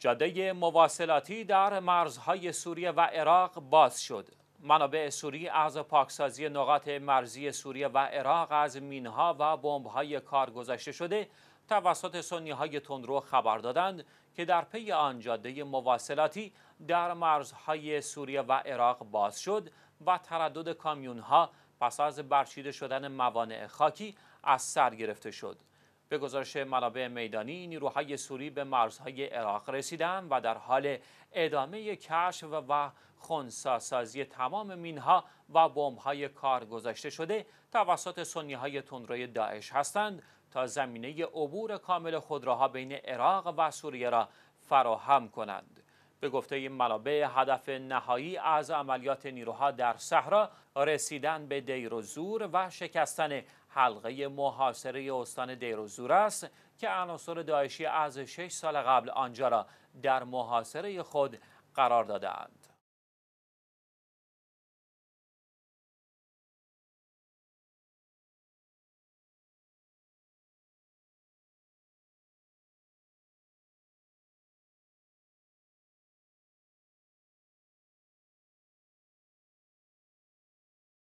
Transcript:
جاده مواصلاتی در مرزهای سوریه و عراق باز شد. منابع سوری از پاکسازی نقاط مرزی سوریه و عراق از مینها و بمب‌های گذاشته شده توسط سنی های تندرو خبر دادند که در پی آن جاده مواصلاتی در مرزهای سوریه و عراق باز شد و تردد کامیون‌ها پس از برچیده شدن موانع خاکی از سر گرفته شد. به گزارش منابع میدانی نیروهای سوری به مرزهای عراق رسیدند و در حال ادامه کشف و خونساسازی تمام مینها و بمب‌های کار گذاشته شده توسط سنیهای تندروی داعش هستند تا زمینه عبور کامل خودروها بین عراق و سوریه را فراهم کنند به گفته این منابع هدف نهایی از عملیات نیروها در صحرا رسیدن به دیروزور و شکستن حلقه محاصره استان دیروزور است که عناصر داعشی از 6 سال قبل آنجا را در محاصره خود قرار دادند.